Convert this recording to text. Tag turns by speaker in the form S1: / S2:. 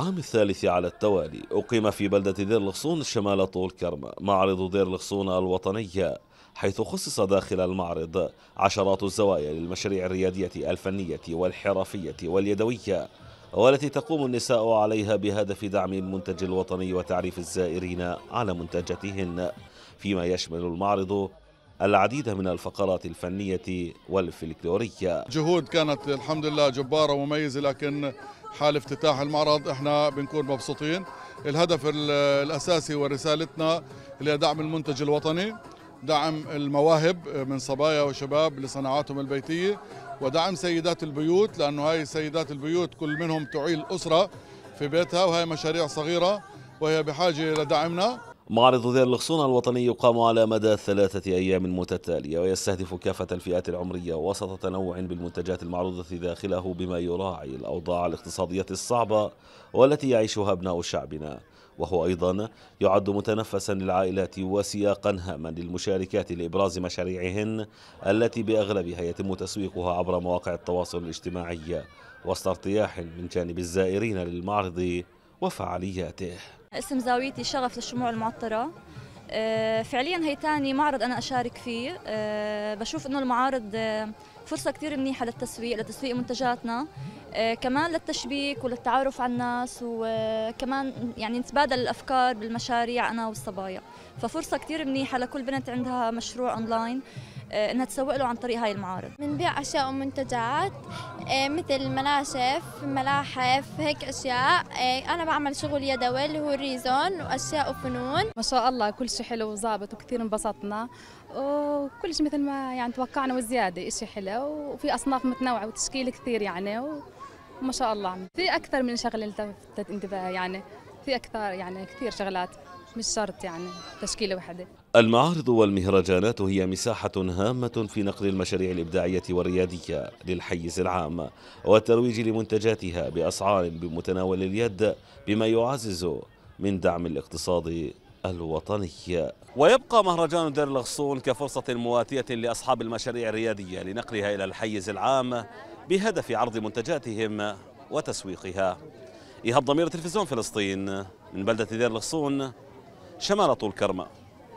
S1: العام الثالث على التوالي أقيم في بلدة دير الخصون شمال طول كرم معرض دير الخصون الوطنية حيث خصص داخل المعرض عشرات الزوايا للمشاريع الريادية الفنية والحرفية واليدوية والتي تقوم النساء عليها بهدف دعم المنتج الوطني وتعريف الزائرين على منتجاتهن فيما يشمل المعرض العديد من الفقرات الفنية والفلكلورية
S2: جهود كانت الحمد لله جبارة ومميزة لكن حال افتتاح المعرض احنا بنكون مبسوطين الهدف الأساسي ورسالتنا هي دعم المنتج الوطني دعم المواهب من صبايا وشباب لصناعاتهم البيتية ودعم سيدات البيوت لأنه هاي سيدات البيوت كل منهم تعيل أسرة في بيتها وهي مشاريع صغيرة وهي بحاجة لدعمنا
S1: معرض دير الخصون الوطني يقام على مدى ثلاثة أيام متتالية ويستهدف كافة الفئات العمرية وسط تنوع بالمنتجات المعروضة داخله بما يراعي الأوضاع الاقتصادية الصعبة والتي يعيشها أبناء شعبنا وهو أيضا يعد متنفسا للعائلات وسياقا هاما للمشاركات لإبراز مشاريعهن التي بأغلبها يتم تسويقها عبر مواقع التواصل الاجتماعي وسط ارتياح من جانب الزائرين للمعرض وفعالياته
S3: اسم زاويتي شغف للشموع المعطرة آه، فعليا هي تاني معرض أنا أشارك فيه آه، بشوف إنه المعارض فرصه كثير منيحه للتسويق لتسويق منتجاتنا آه، كمان للتشبيك وللتعارف على الناس وكمان يعني نتبادل الافكار بالمشاريع انا والصبايا ففرصه كثير منيحه لكل بنت عندها مشروع اونلاين آه، انها تسوق له عن طريق هاي المعارض بنبيع اشياء ومنتجات آه، مثل مناشف ملاحف هيك اشياء انا بعمل شغل يدوي اللي هو الريزون واشياء وفنون ما شاء الله كل شيء حلو وظابط
S1: وكثير انبسطنا وكلش مثل ما يعني توقعنا وزياده إشي حلو وفي اصناف متنوعه وتشكيل كثير يعني وما شاء الله في اكثر من شغله التفتت انتباهي يعني في اكثر يعني كثير شغلات مش شرط يعني تشكيله وحده المعارض والمهرجانات هي مساحة هامة في نقل المشاريع الإبداعية والريادية للحيز العام والترويج لمنتجاتها بأسعار بمتناول اليد بما يعزز من دعم الاقتصاد الوطني ويبقى مهرجان دير الغصون كفرصة مواتية لأصحاب المشاريع الريادية لنقلها إلى الحيز العام بهدف عرض منتجاتهم وتسويقها إيهاب ضمير تلفزيون فلسطين من بلدة دير الغصون شمال طول كرمه